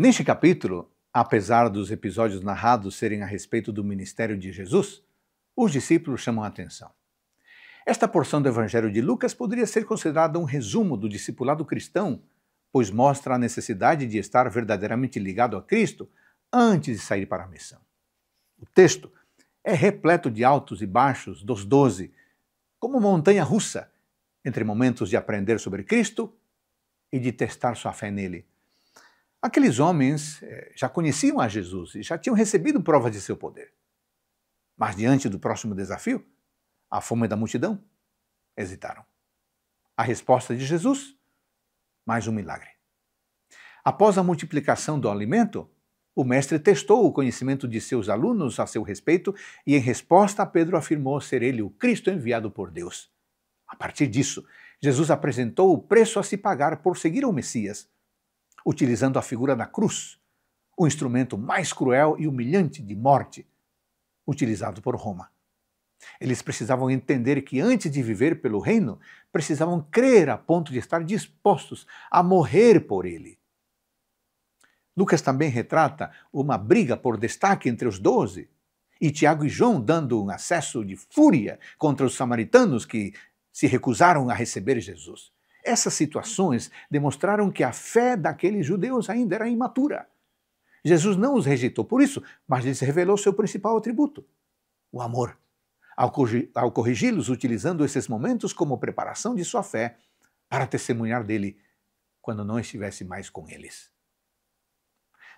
Neste capítulo, apesar dos episódios narrados serem a respeito do ministério de Jesus, os discípulos chamam a atenção. Esta porção do Evangelho de Lucas poderia ser considerada um resumo do discipulado cristão, pois mostra a necessidade de estar verdadeiramente ligado a Cristo antes de sair para a missão. O texto é repleto de altos e baixos dos doze, como montanha russa, entre momentos de aprender sobre Cristo e de testar sua fé nele Aqueles homens eh, já conheciam a Jesus e já tinham recebido provas de seu poder. Mas diante do próximo desafio, a fome da multidão, hesitaram. A resposta de Jesus? Mais um milagre. Após a multiplicação do alimento, o mestre testou o conhecimento de seus alunos a seu respeito e, em resposta, Pedro afirmou ser ele o Cristo enviado por Deus. A partir disso, Jesus apresentou o preço a se pagar por seguir o Messias utilizando a figura da cruz, o instrumento mais cruel e humilhante de morte utilizado por Roma. Eles precisavam entender que antes de viver pelo reino, precisavam crer a ponto de estar dispostos a morrer por ele. Lucas também retrata uma briga por destaque entre os doze, e Tiago e João dando um acesso de fúria contra os samaritanos que se recusaram a receber Jesus. Essas situações demonstraram que a fé daqueles judeus ainda era imatura. Jesus não os rejeitou por isso, mas lhes revelou seu principal atributo, o amor. Ao corrigi-los, utilizando esses momentos como preparação de sua fé para testemunhar dele quando não estivesse mais com eles.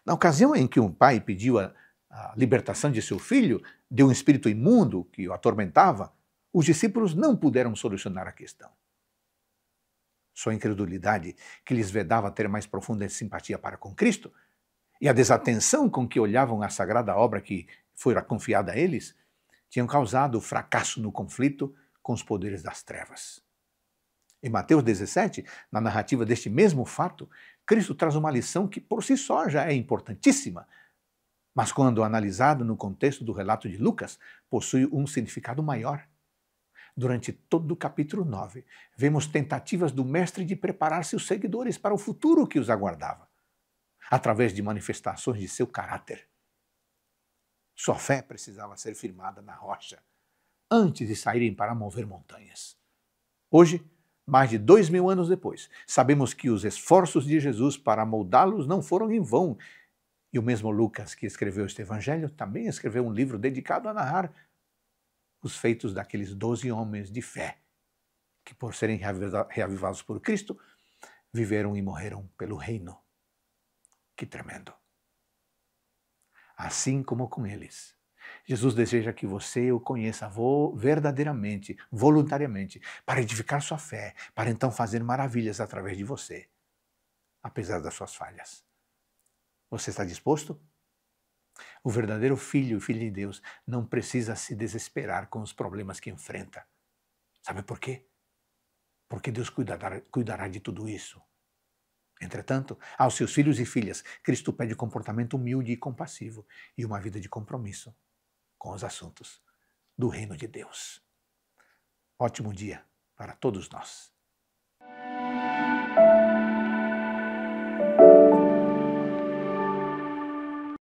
Na ocasião em que um pai pediu a, a libertação de seu filho de um espírito imundo que o atormentava, os discípulos não puderam solucionar a questão sua incredulidade, que lhes vedava ter mais profunda simpatia para com Cristo, e a desatenção com que olhavam a sagrada obra que fora confiada a eles, tinham causado o fracasso no conflito com os poderes das trevas. Em Mateus 17, na narrativa deste mesmo fato, Cristo traz uma lição que por si só já é importantíssima, mas quando analisada no contexto do relato de Lucas, possui um significado maior. Durante todo o capítulo 9, vemos tentativas do mestre de preparar seus seguidores para o futuro que os aguardava, através de manifestações de seu caráter. Sua fé precisava ser firmada na rocha, antes de saírem para mover montanhas. Hoje, mais de dois mil anos depois, sabemos que os esforços de Jesus para moldá-los não foram em vão. E o mesmo Lucas que escreveu este evangelho também escreveu um livro dedicado a narrar os feitos daqueles doze homens de fé, que, por serem reavivados por Cristo, viveram e morreram pelo reino. Que tremendo! Assim como com eles. Jesus deseja que você o conheça verdadeiramente, voluntariamente, para edificar sua fé, para então fazer maravilhas através de você, apesar das suas falhas. Você está disposto? O verdadeiro filho, o filho de Deus, não precisa se desesperar com os problemas que enfrenta. Sabe por quê? Porque Deus cuidará, cuidará de tudo isso. Entretanto, aos seus filhos e filhas, Cristo pede comportamento humilde e compassivo e uma vida de compromisso com os assuntos do reino de Deus. Ótimo dia para todos nós.